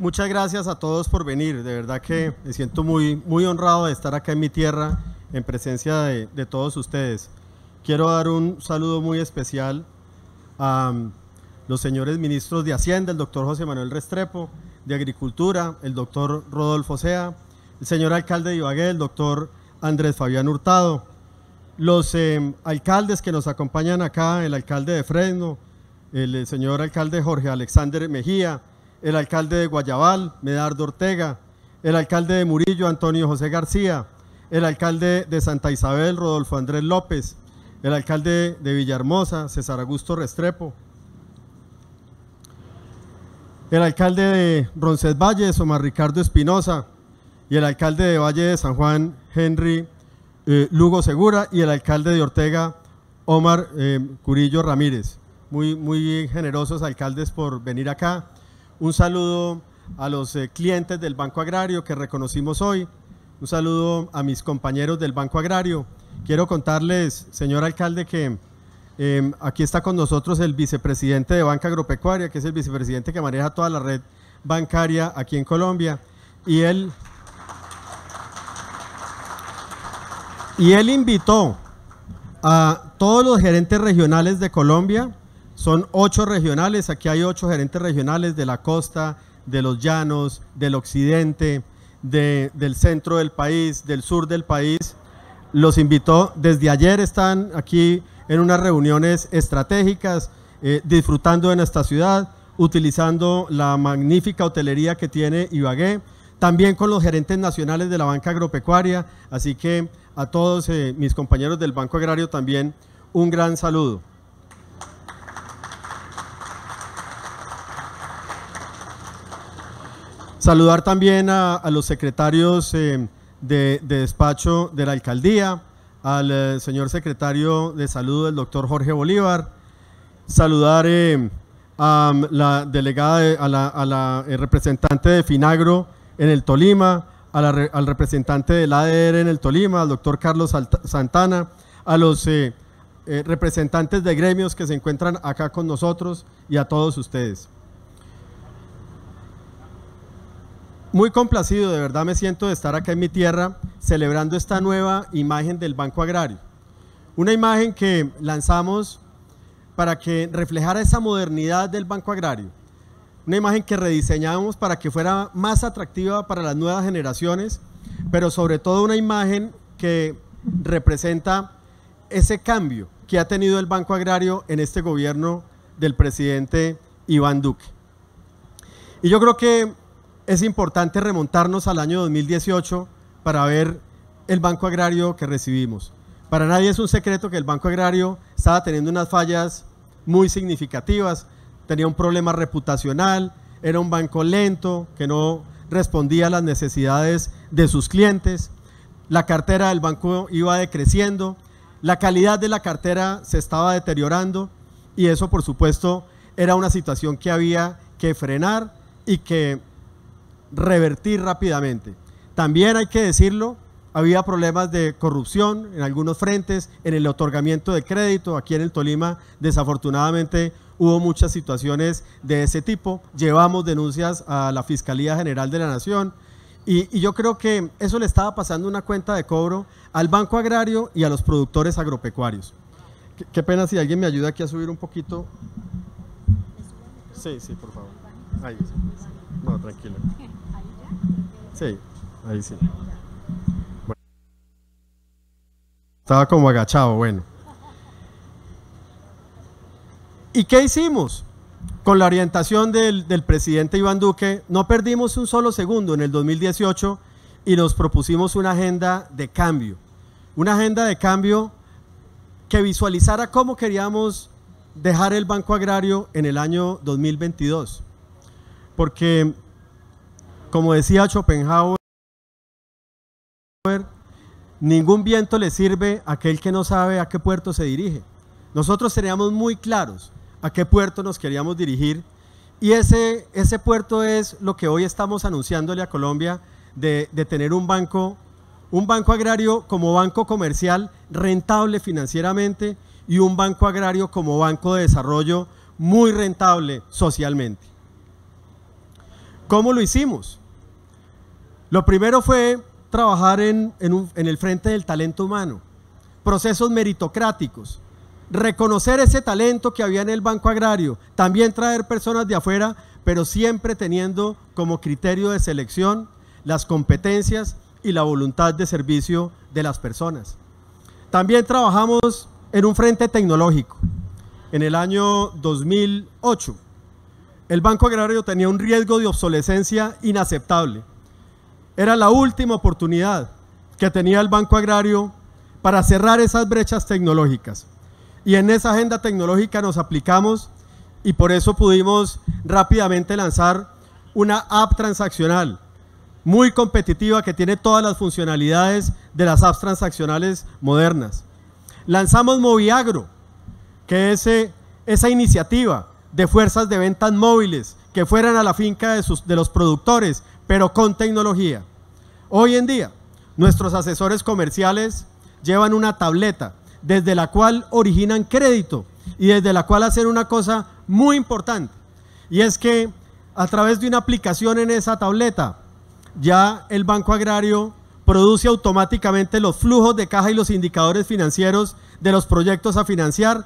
Muchas gracias a todos por venir. De verdad que me siento muy, muy honrado de estar acá en mi tierra en presencia de, todos ustedes. Quiero dar un saludo muy especial a um, los señores ministros de Hacienda, el doctor José Manuel Restrepo, de Agricultura, el doctor Rodolfo Sea, el señor alcalde de Ibagué, el doctor Andrés Fabián Hurtado, los em, alcaldes que nos acompañan acá, el alcalde de Fresno, el señor alcalde Jorge Alexander Mejía, el alcalde de Guayabal, Medardo Ortega, el alcalde de Murillo, Antonio José García, el alcalde de Santa Isabel, Rodolfo Andrés López, el alcalde de Villahermosa, César Augusto Restrepo, el alcalde de Roncesvalles, Omar Ricardo Espinosa, y el alcalde de Valle de San Juan, Henry eh, Lugo Segura, y el alcalde de Ortega, Omar eh, Curillo Ramírez. Muy, muy generosos alcaldes por venir acá. Un saludo a los eh, clientes del Banco Agrario que reconocimos hoy. Un saludo a mis compañeros del Banco Agrario. Quiero contarles, señor alcalde, que em, aquí está con nosotros el vicepresidente de Banca Agropecuaria, que es el vicepresidente que maneja toda la red bancaria aquí en Colombia. Y él, y él invitó a todos los gerentes regionales de Colombia son ocho regionales, aquí hay ocho gerentes regionales de la costa, de los llanos, del occidente, del centro del país, del sur del país. Los invitó, desde ayer están aquí en unas reuniones estratégicas, eh, disfrutando en esta ciudad, utilizando la magnífica hotelería que tiene Ibagué, también con los gerentes nacionales de la banca agropecuaria, así que a todos eh, mis compañeros del Banco Agrario también un gran saludo. Saludar también a, los secretarios eh, de, despacho de la alcaldía, al eh, señor secretario de salud, el doctor Jorge Bolívar. Saludar eh, mm, a la delegada, a la, representante de Finagro en el Tolima, a la, al representante del ADR en el Tolima, al doctor Carlos Santana, a los representantes de gremios que se encuentran acá con nosotros y a todos ustedes. Muy complacido, de verdad me siento de estar acá en mi tierra celebrando esta nueva imagen del Banco Agrario. Una imagen que lanzamos para que reflejara esa modernidad del Banco Agrario. Una imagen que rediseñamos para que fuera más atractiva para las nuevas generaciones, pero sobre todo una imagen que representa ese cambio que ha tenido el Banco Agrario en este gobierno del presidente Iván Duque. Y yo creo que es importante remontarnos al año 2018 para ver el Banco Agrario que recibimos. Para nadie es un secreto que el Banco Agrario estaba teniendo unas fallas muy significativas, tenía un problema reputacional, era un banco lento que no respondía a las necesidades de sus clientes, la cartera del banco iba decreciendo, la calidad de la cartera se estaba deteriorando y eso por supuesto era una situación que había que frenar y que revertir rápidamente. También hay que decirlo, había problemas de corrupción en algunos frentes, en el otorgamiento de crédito. Aquí en el Tolima, desafortunadamente, hubo muchas situaciones de ese tipo. Llevamos denuncias a la Fiscalía General de la Nación. Y, yo creo que eso le estaba pasando una cuenta de cobro al Banco Agrario y a los productores agropecuarios. Qué, pena si alguien me ayuda aquí a subir un poquito. Sí, sí, por favor. Ahí. No, tranquilo. Sí, ahí sí. Estaba como agachado, bueno. ¿Y qué hicimos? Con la orientación del, del, presidente Iván Duque, no perdimos un solo segundo en el 2018 y nos propusimos una agenda de cambio. Una agenda de cambio que visualizara cómo queríamos dejar el Banco Agrario en el año 2022 porque, como decía Schopenhauer, ningún viento le sirve a aquel que no sabe a qué puerto se dirige. Nosotros teníamos muy claros a qué puerto nos queríamos dirigir y ese, ese puerto es lo que hoy estamos anunciándole a Colombia de, de tener un banco, un banco agrario como banco comercial rentable financieramente y un banco agrario como banco de desarrollo muy rentable socialmente. ¿Cómo lo hicimos? Lo primero fue trabajar en, el frente del talento humano, procesos meritocráticos, reconocer ese talento que había en el Banco Agrario, también traer personas de afuera, pero siempre teniendo como criterio de selección las competencias y la voluntad de servicio de las personas. También trabajamos en un frente tecnológico en el año 2008 el Banco Agrario tenía un riesgo de obsolescencia inaceptable. Era la última oportunidad que tenía el Banco Agrario para cerrar esas brechas tecnológicas. Y en esa agenda tecnológica nos aplicamos y por eso pudimos rápidamente lanzar una app transaccional muy competitiva que tiene todas las funcionalidades de las apps transaccionales modernas. Lanzamos Moviagro, que es eh, esa iniciativa de fuerzas de ventas móviles que fueran a la finca de, sus, de los productores, pero con tecnología. Hoy en día, nuestros asesores comerciales llevan una tableta desde la cual originan crédito y desde la cual hacen una cosa muy importante. Y es que a través de una aplicación en esa tableta, ya el Banco Agrario produce automáticamente los flujos de caja y los indicadores financieros de los proyectos a financiar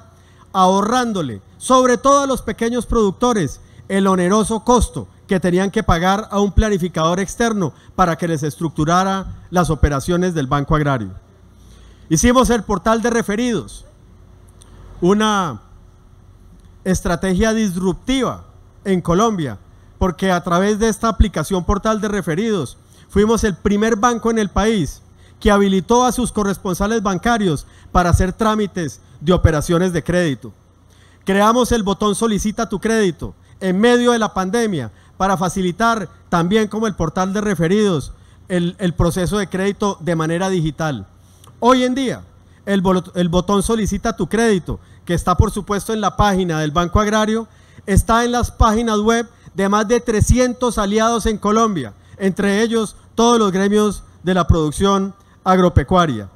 ahorrándole, sobre todo a los pequeños productores, el oneroso costo que tenían que pagar a un planificador externo para que les estructurara las operaciones del Banco Agrario. Hicimos el portal de referidos, una estrategia disruptiva en Colombia, porque a través de esta aplicación portal de referidos fuimos el primer banco en el país que habilitó a sus corresponsales bancarios para hacer trámites de operaciones de crédito. Creamos el botón Solicita tu crédito en medio de la pandemia para facilitar también como el portal de referidos el, proceso de crédito de manera digital. Hoy en día, el, el botón Solicita tu crédito, que está por supuesto en la página del Banco Agrario, está en las páginas web de más de 300 aliados en Colombia, entre ellos todos los gremios de la producción agropecuaria.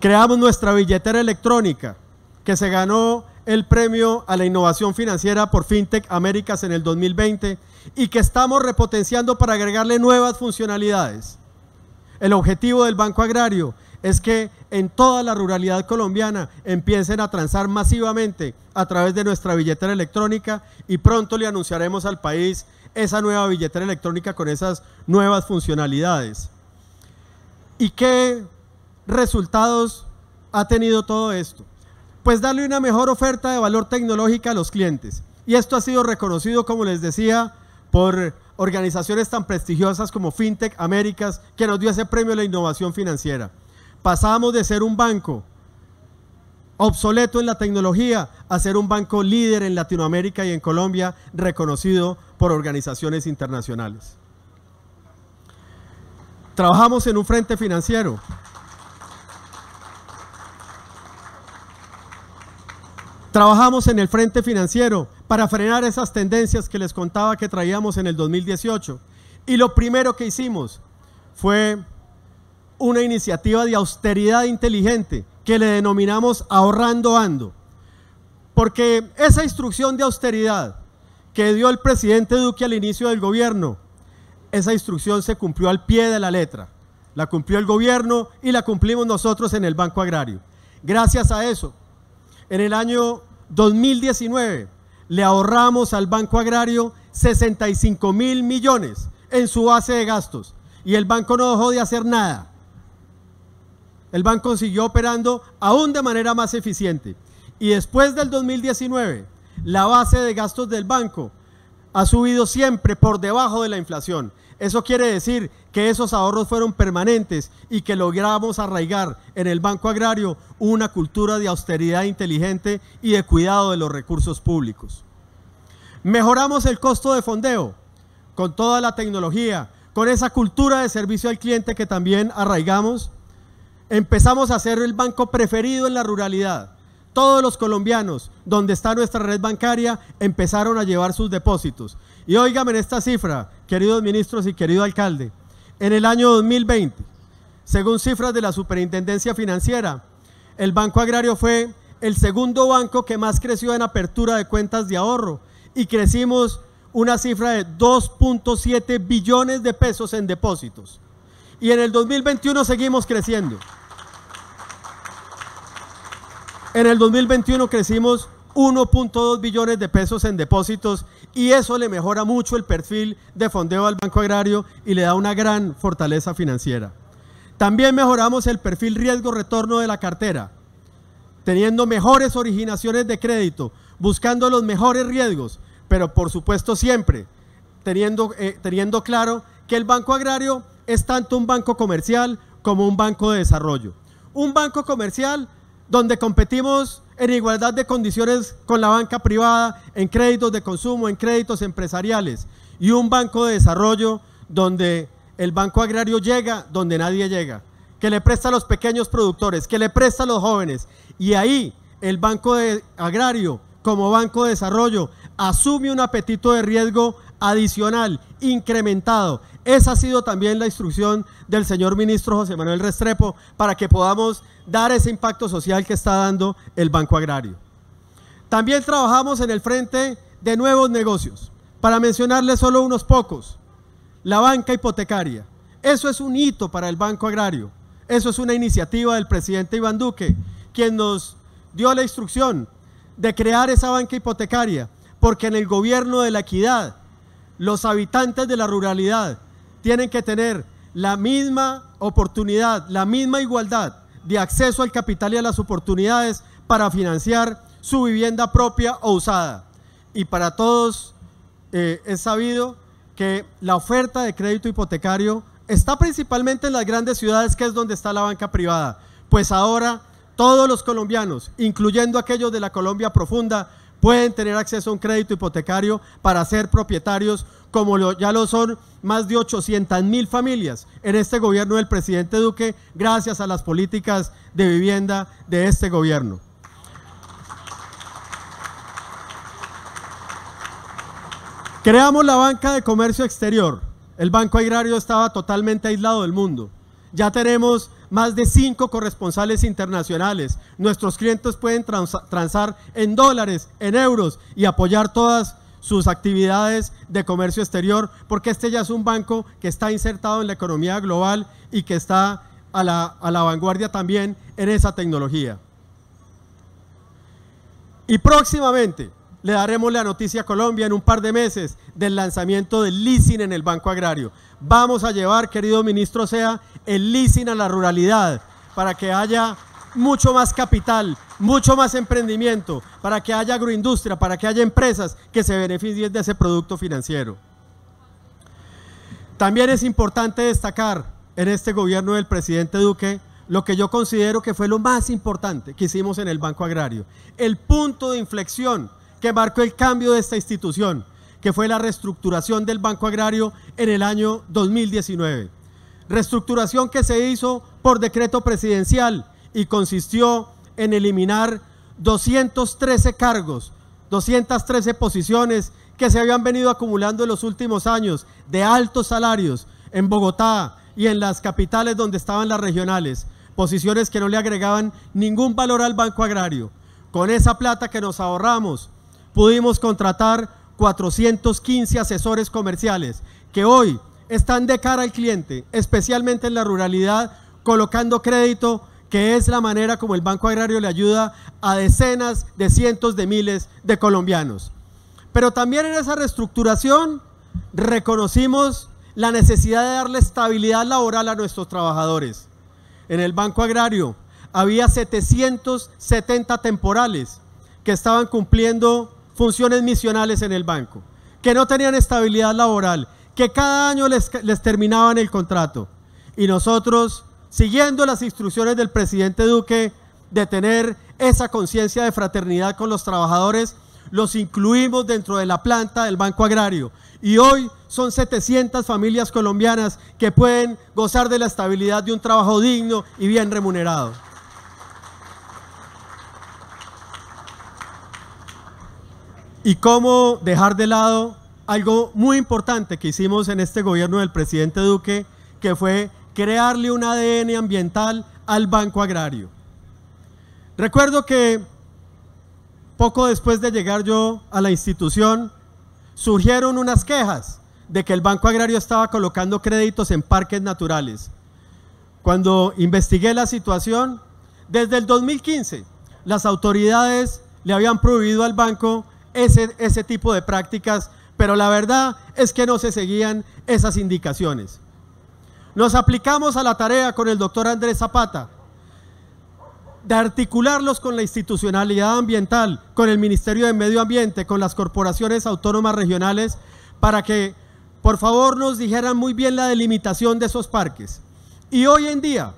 Creamos nuestra billetera electrónica que se ganó el premio a la innovación financiera por FinTech Américas en el 2020 y que estamos repotenciando para agregarle nuevas funcionalidades. El objetivo del Banco Agrario es que en toda la ruralidad colombiana empiecen a transar masivamente a través de nuestra billetera electrónica y pronto le anunciaremos al país esa nueva billetera electrónica con esas nuevas funcionalidades. ¿Y qué resultados ha tenido todo esto? Pues darle una mejor oferta de valor tecnológica a los clientes. Y esto ha sido reconocido, como les decía, por organizaciones tan prestigiosas como FinTech Américas, que nos dio ese premio a la innovación financiera. Pasamos de ser un banco obsoleto en la tecnología a ser un banco líder en Latinoamérica y en Colombia, reconocido por organizaciones internacionales. Trabajamos en un frente financiero. Trabajamos en el frente financiero para frenar esas tendencias que les contaba que traíamos en el 2018. Y lo primero que hicimos fue una iniciativa de austeridad inteligente que le denominamos ahorrando ando. Porque esa instrucción de austeridad que dio el presidente Duque al inicio del gobierno esa instrucción se cumplió al pie de la letra. La cumplió el gobierno y la cumplimos nosotros en el Banco Agrario. Gracias a eso, en el año 2019 le ahorramos al Banco Agrario 65 mil millones en su base de gastos y el banco no dejó de hacer nada. El banco siguió operando aún de manera más eficiente. Y después del 2019, la base de gastos del banco ha subido siempre por debajo de la inflación. Eso quiere decir que esos ahorros fueron permanentes y que logramos arraigar en el Banco Agrario una cultura de austeridad inteligente y de cuidado de los recursos públicos. Mejoramos el costo de fondeo con toda la tecnología, con esa cultura de servicio al cliente que también arraigamos. Empezamos a ser el banco preferido en la ruralidad todos los colombianos, donde está nuestra red bancaria, empezaron a llevar sus depósitos. Y óigame en esta cifra, queridos ministros y querido alcalde, en el año 2020, según cifras de la Superintendencia Financiera, el Banco Agrario fue el segundo banco que más creció en apertura de cuentas de ahorro y crecimos una cifra de 2.7 billones de pesos en depósitos. Y en el 2021 seguimos creciendo. En el 2021 crecimos 1.2 billones de pesos en depósitos y eso le mejora mucho el perfil de fondeo al Banco Agrario y le da una gran fortaleza financiera. También mejoramos el perfil riesgo-retorno de la cartera, teniendo mejores originaciones de crédito, buscando los mejores riesgos, pero por supuesto siempre teniendo, eh, teniendo claro que el Banco Agrario es tanto un banco comercial como un banco de desarrollo. Un banco comercial donde competimos en igualdad de condiciones con la banca privada, en créditos de consumo, en créditos empresariales, y un banco de desarrollo donde el banco agrario llega donde nadie llega, que le presta a los pequeños productores, que le presta a los jóvenes, y ahí el banco agrario como banco de desarrollo asume un apetito de riesgo adicional, incrementado, esa ha sido también la instrucción del señor ministro José Manuel Restrepo para que podamos dar ese impacto social que está dando el Banco Agrario. También trabajamos en el frente de nuevos negocios, para mencionarles solo unos pocos. La banca hipotecaria. Eso es un hito para el Banco Agrario. Eso es una iniciativa del presidente Iván Duque, quien nos dio la instrucción de crear esa banca hipotecaria, porque en el gobierno de la equidad, los habitantes de la ruralidad, tienen que tener la misma oportunidad, la misma igualdad de acceso al capital y a las oportunidades para financiar su vivienda propia o usada. Y para todos eh, es sabido que la oferta de crédito hipotecario está principalmente en las grandes ciudades, que es donde está la banca privada. Pues ahora todos los colombianos, incluyendo aquellos de la Colombia profunda, pueden tener acceso a un crédito hipotecario para ser propietarios, como ya lo son más de 800 mil familias en este gobierno del presidente Duque, gracias a las políticas de vivienda de este gobierno. Creamos la banca de comercio exterior. El Banco Agrario estaba totalmente aislado del mundo. Ya tenemos más de cinco corresponsales internacionales. Nuestros clientes pueden transar en dólares, en euros y apoyar todas sus actividades de comercio exterior, porque este ya es un banco que está insertado en la economía global y que está a la, a la vanguardia también en esa tecnología. Y próximamente, le daremos la noticia a Colombia en un par de meses del lanzamiento del leasing en el Banco Agrario. Vamos a llevar, querido ministro Sea, el leasing a la ruralidad para que haya mucho más capital, mucho más emprendimiento, para que haya agroindustria, para que haya empresas que se beneficien de ese producto financiero. También es importante destacar en este gobierno del presidente Duque lo que yo considero que fue lo más importante que hicimos en el Banco Agrario, el punto de inflexión que marcó el cambio de esta institución, que fue la reestructuración del Banco Agrario en el año 2019. Reestructuración que se hizo por decreto presidencial y consistió en eliminar 213 cargos, 213 posiciones que se habían venido acumulando en los últimos años de altos salarios en Bogotá y en las capitales donde estaban las regionales, posiciones que no le agregaban ningún valor al Banco Agrario. Con esa plata que nos ahorramos pudimos contratar 415 asesores comerciales que hoy están de cara al cliente, especialmente en la ruralidad, colocando crédito, que es la manera como el Banco Agrario le ayuda a decenas de cientos de miles de colombianos. Pero también en esa reestructuración reconocimos la necesidad de darle estabilidad laboral a nuestros trabajadores. En el Banco Agrario había 770 temporales que estaban cumpliendo funciones misionales en el banco, que no tenían estabilidad laboral, que cada año les, terminaban el contrato. Y nosotros, siguiendo las instrucciones del presidente Duque de tener esa conciencia de fraternidad con los trabajadores, los incluimos dentro de la planta del Banco Agrario. Y hoy son 700 familias colombianas que pueden gozar de la estabilidad de un trabajo digno y bien remunerado. y cómo dejar de lado algo muy importante que hicimos en este gobierno del presidente Duque, que fue crearle un ADN ambiental al Banco Agrario. Recuerdo que poco después de llegar yo a la institución, surgieron unas quejas de que el Banco Agrario estaba colocando créditos en parques naturales. Cuando investigué la situación, desde el 2015 las autoridades le habían prohibido al banco ese, ese tipo de prácticas, pero la verdad es que no se seguían esas indicaciones. Nos aplicamos a la tarea con el doctor Andrés Zapata de articularlos con la institucionalidad ambiental, con el Ministerio de Medio Ambiente, con las corporaciones autónomas regionales, para que por favor nos dijeran muy bien la delimitación de esos parques. Y hoy en día,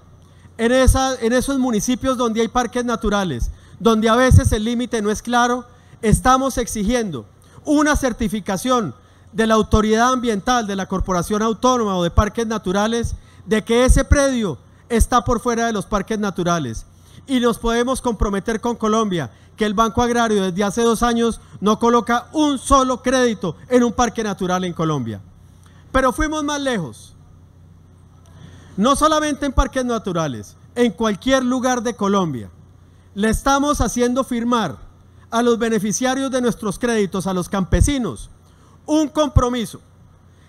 en, esa, en esos municipios donde hay parques naturales, donde a veces el límite no es claro, estamos exigiendo una certificación de la autoridad ambiental de la Corporación Autónoma o de Parques Naturales de que ese predio está por fuera de los parques naturales. Y nos podemos comprometer con Colombia que el Banco Agrario desde hace dos años no coloca un solo crédito en un parque natural en Colombia. Pero fuimos más lejos. No solamente en parques naturales, en cualquier lugar de Colombia. Le estamos haciendo firmar a los beneficiarios de nuestros créditos, a los campesinos, un compromiso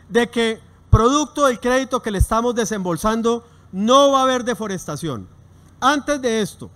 de que producto del crédito que le estamos desembolsando no va a haber deforestación. Antes de esto,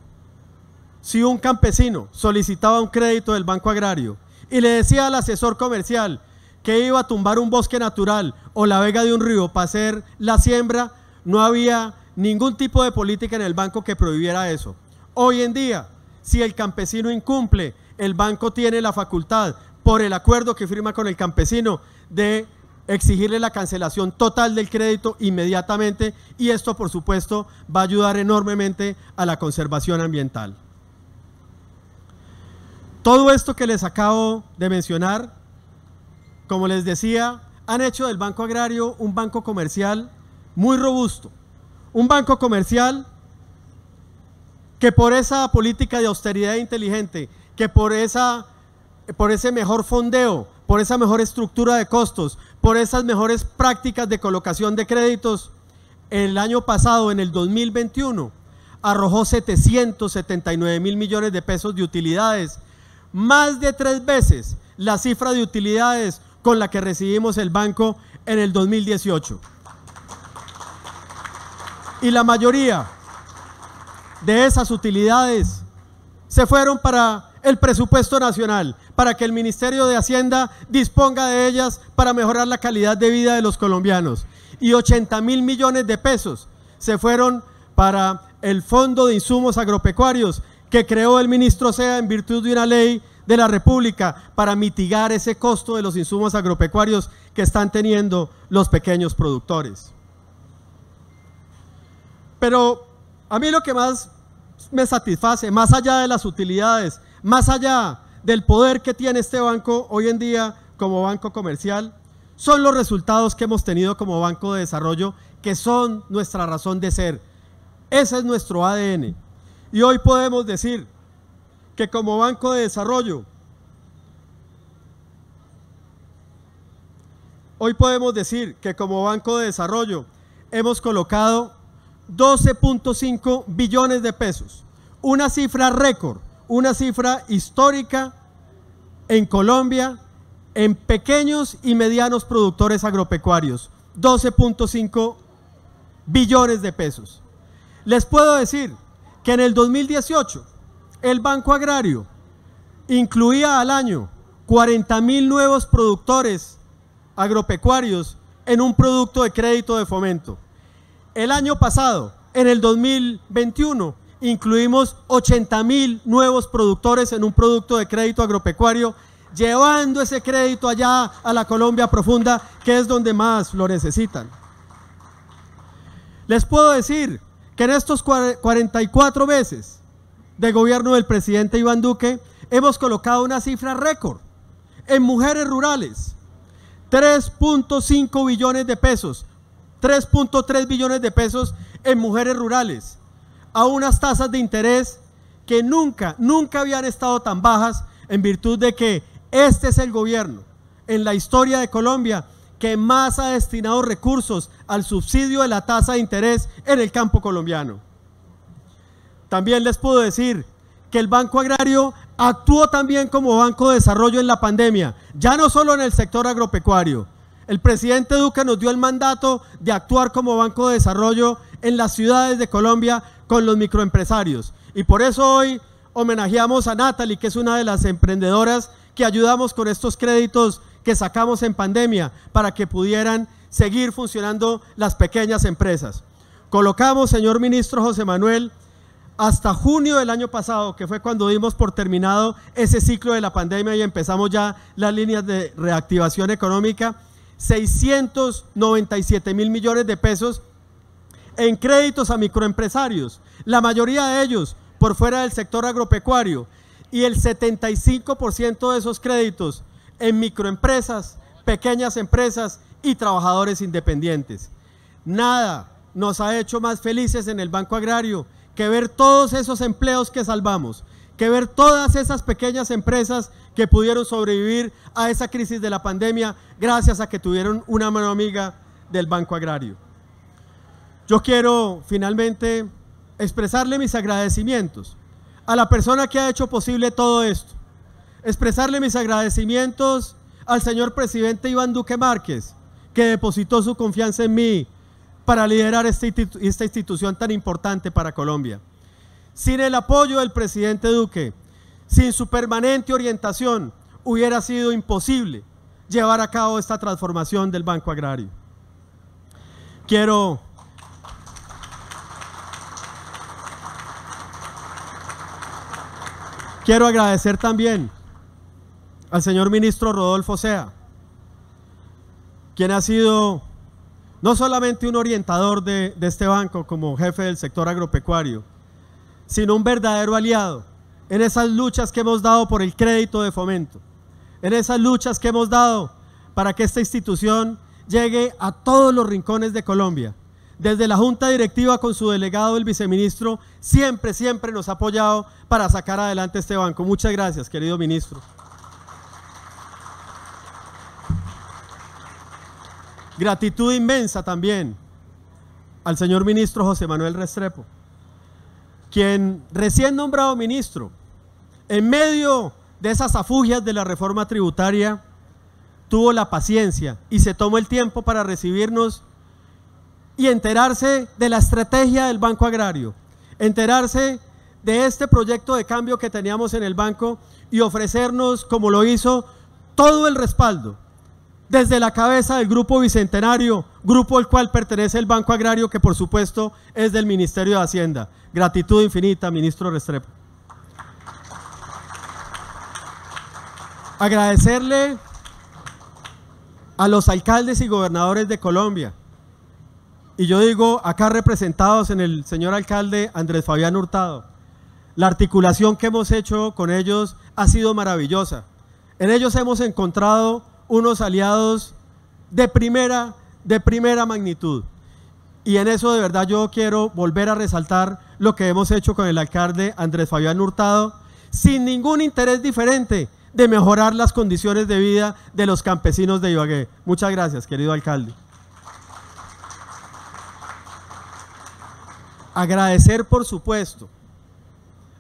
si un campesino solicitaba un crédito del Banco Agrario y le decía al asesor comercial que iba a tumbar un bosque natural o la vega de un río para hacer la siembra, no había ningún tipo de política en el banco que prohibiera eso. Hoy en día, si el campesino incumple el banco tiene la facultad, por el acuerdo que firma con el campesino, de exigirle la cancelación total del crédito inmediatamente y esto, por supuesto, va a ayudar enormemente a la conservación ambiental. Todo esto que les acabo de mencionar, como les decía, han hecho del Banco Agrario un banco comercial muy robusto, un banco comercial que por esa política de austeridad inteligente que por, esa, por ese mejor fondeo, por esa mejor estructura de costos, por esas mejores prácticas de colocación de créditos, el año pasado, en el 2021, arrojó 779 mil millones de pesos de utilidades, más de tres veces la cifra de utilidades con la que recibimos el banco en el 2018. Y la mayoría de esas utilidades se fueron para el presupuesto nacional para que el Ministerio de Hacienda disponga de ellas para mejorar la calidad de vida de los colombianos. Y 80 mil millones de pesos se fueron para el Fondo de Insumos Agropecuarios que creó el ministro SEA en virtud de una ley de la República para mitigar ese costo de los insumos agropecuarios que están teniendo los pequeños productores. Pero a mí lo que más me satisface, más allá de las utilidades, más allá del poder que tiene este banco hoy en día como banco comercial, son los resultados que hemos tenido como banco de desarrollo, que son nuestra razón de ser. Ese es nuestro ADN. Y hoy podemos decir que como banco de desarrollo, hoy podemos decir que como banco de desarrollo hemos colocado 12.5 billones de pesos, una cifra récord una cifra histórica en Colombia en pequeños y medianos productores agropecuarios, 12.5 billones de pesos. Les puedo decir que en el 2018 el Banco Agrario incluía al año 40 mil nuevos productores agropecuarios en un producto de crédito de fomento. El año pasado, en el 2021, incluimos 80 mil nuevos productores en un producto de crédito agropecuario, llevando ese crédito allá a la Colombia profunda, que es donde más lo necesitan. Les puedo decir que en estos 44 meses de gobierno del presidente Iván Duque, hemos colocado una cifra récord en mujeres rurales, 3.5 billones de pesos, 3.3 billones de pesos en mujeres rurales a unas tasas de interés que nunca, nunca habían estado tan bajas en virtud de que este es el gobierno en la historia de Colombia que más ha destinado recursos al subsidio de la tasa de interés en el campo colombiano. También les puedo decir que el Banco Agrario actuó también como Banco de Desarrollo en la pandemia, ya no solo en el sector agropecuario. El presidente Duque nos dio el mandato de actuar como Banco de Desarrollo en las ciudades de Colombia con los microempresarios. Y por eso hoy homenajeamos a Natalie, que es una de las emprendedoras que ayudamos con estos créditos que sacamos en pandemia para que pudieran seguir funcionando las pequeñas empresas. Colocamos, señor ministro José Manuel, hasta junio del año pasado, que fue cuando dimos por terminado ese ciclo de la pandemia y empezamos ya las líneas de reactivación económica, 697 mil millones de pesos en créditos a microempresarios, la mayoría de ellos por fuera del sector agropecuario y el 75% de esos créditos en microempresas, pequeñas empresas y trabajadores independientes. Nada nos ha hecho más felices en el Banco Agrario que ver todos esos empleos que salvamos, que ver todas esas pequeñas empresas que pudieron sobrevivir a esa crisis de la pandemia gracias a que tuvieron una mano amiga del Banco Agrario. Yo quiero finalmente expresarle mis agradecimientos a la persona que ha hecho posible todo esto. Expresarle mis agradecimientos al señor presidente Iván Duque Márquez, que depositó su confianza en mí para liderar este esta, institución tan importante para Colombia. Sin el apoyo del presidente Duque, sin su permanente orientación, hubiera sido imposible llevar a cabo esta transformación del Banco Agrario. Quiero Quiero agradecer también al señor ministro Rodolfo Sea, quien ha sido no solamente un orientador de, de, este banco como jefe del sector agropecuario, sino un verdadero aliado en esas luchas que hemos dado por el crédito de fomento, en esas luchas que hemos dado para que esta institución llegue a todos los rincones de Colombia desde la Junta Directiva con su delegado, el viceministro, siempre, siempre nos ha apoyado para sacar adelante este banco. Muchas gracias, querido ministro. Gratitud inmensa también al señor ministro José Manuel Restrepo, quien recién nombrado ministro, en medio de esas afugias de la reforma tributaria, tuvo la paciencia y se tomó el tiempo para recibirnos y enterarse de la estrategia del Banco Agrario, enterarse de este proyecto de cambio que teníamos en el banco y ofrecernos, como lo hizo, todo el respaldo, desde la cabeza del Grupo Bicentenario, grupo al cual pertenece el Banco Agrario, que por supuesto es del Ministerio de Hacienda. Gratitud infinita, ministro Restrepo. Agradecerle a los alcaldes y gobernadores de Colombia, y yo digo acá representados en el señor alcalde Andrés Fabián Hurtado. La articulación que hemos hecho con ellos ha sido maravillosa. En ellos hemos encontrado unos aliados de primera, de primera magnitud. Y en eso de verdad yo quiero volver a resaltar lo que hemos hecho con el alcalde Andrés Fabián Hurtado, sin ningún interés diferente de mejorar las condiciones de vida de los campesinos de Ibagué. Muchas gracias, querido alcalde. Agradecer, por supuesto,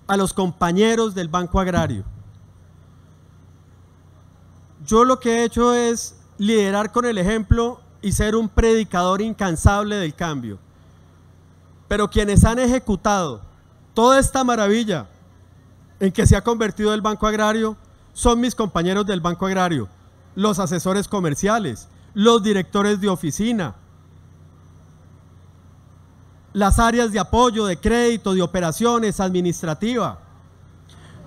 a los compañeros del Banco Agrario. Yo lo que he hecho es liderar con el ejemplo y ser un predicador incansable del cambio. Pero quienes han ejecutado toda esta maravilla en que se ha convertido el Banco Agrario son mis compañeros del Banco Agrario, los asesores comerciales, los directores de oficina, las áreas de apoyo, de crédito, de operaciones, administrativa,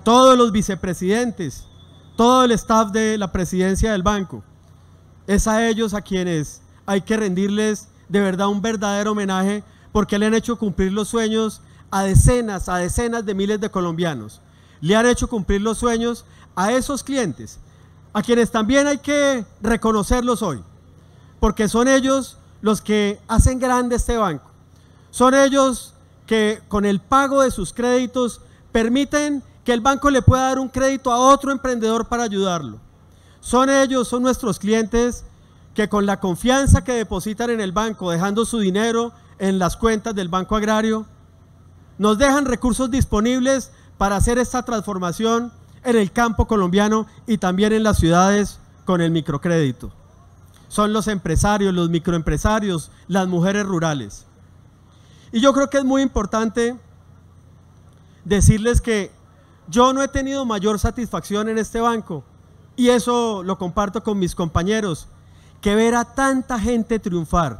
todos los vicepresidentes, todo el staff de la presidencia del banco. Es a ellos a quienes hay que rendirles de verdad un verdadero homenaje porque le han hecho cumplir los sueños a decenas, a decenas de miles de colombianos. Le han hecho cumplir los sueños a esos clientes, a quienes también hay que reconocerlos hoy, porque son ellos los que hacen grande este banco son ellos que con el pago de sus créditos permiten que el banco le pueda dar un crédito a otro emprendedor para ayudarlo. Son ellos, son nuestros clientes que con la confianza que depositan en el banco, dejando su dinero en las cuentas del Banco Agrario, nos dejan recursos disponibles para hacer esta transformación en el campo colombiano y también en las ciudades con el microcrédito. Son los empresarios, los microempresarios, las mujeres rurales. Y yo creo que es muy importante decirles que yo no he tenido mayor satisfacción en este banco, y eso lo comparto con mis compañeros, que ver a tanta gente triunfar,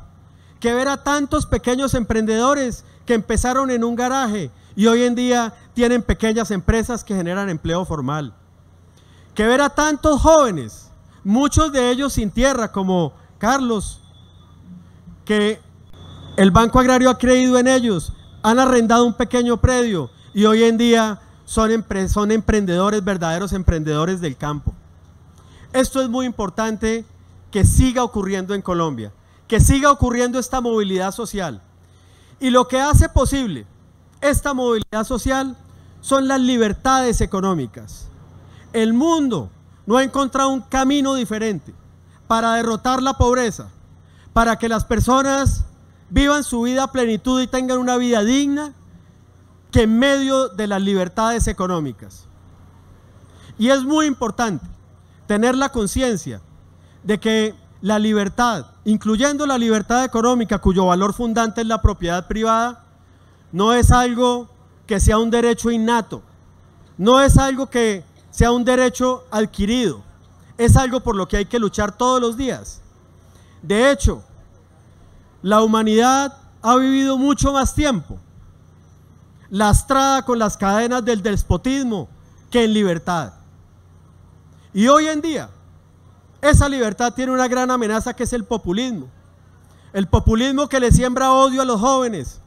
que ver a tantos pequeños emprendedores que empezaron en un garaje y hoy en día tienen pequeñas empresas que generan empleo formal, que ver a tantos jóvenes, muchos de ellos sin tierra como Carlos, que el Banco Agrario ha creído en ellos, han arrendado un pequeño predio y hoy en día son, emprendedores, verdaderos emprendedores del campo. Esto es muy importante que siga ocurriendo en Colombia, que siga ocurriendo esta movilidad social. Y lo que hace posible esta movilidad social son las libertades económicas. El mundo no ha encontrado un camino diferente para derrotar la pobreza, para que las personas vivan su vida a plenitud y tengan una vida digna que en medio de las libertades económicas. Y es muy importante tener la conciencia de que la libertad, incluyendo la libertad económica cuyo valor fundante es la propiedad privada, no es algo que sea un derecho innato, no es algo que sea un derecho adquirido, es algo por lo que hay que luchar todos los días. De hecho, la humanidad ha vivido mucho más tiempo lastrada con las cadenas del despotismo que en libertad. Y hoy en día, esa libertad tiene una gran amenaza que es el populismo. El populismo que le siembra odio a los jóvenes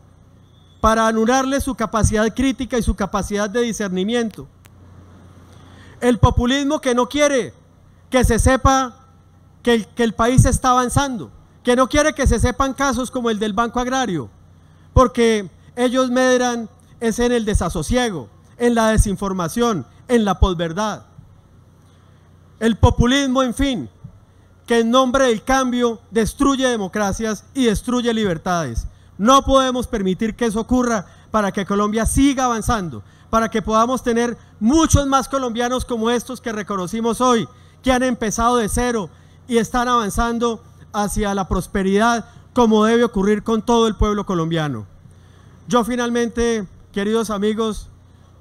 para anularle su capacidad crítica y su capacidad de discernimiento. El populismo que no quiere que se sepa que el, que el país está avanzando que no quiere que se sepan casos como el del Banco Agrario, porque ellos medran es en el desasosiego, en la desinformación, en la posverdad. El populismo, en fin, que en nombre del cambio destruye democracias y destruye libertades. No podemos permitir que eso ocurra para que Colombia siga avanzando, para que podamos tener muchos más colombianos como estos que reconocimos hoy, que han empezado de cero y están avanzando hacia la prosperidad, como debe ocurrir con todo el pueblo colombiano. Yo finalmente, queridos amigos,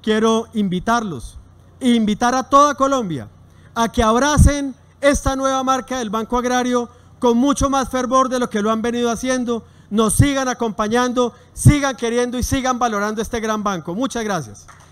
quiero invitarlos, invitar a toda Colombia a que abracen esta nueva marca del Banco Agrario con mucho más fervor de lo que lo han venido haciendo, nos sigan acompañando, sigan queriendo y sigan valorando este gran banco. Muchas gracias.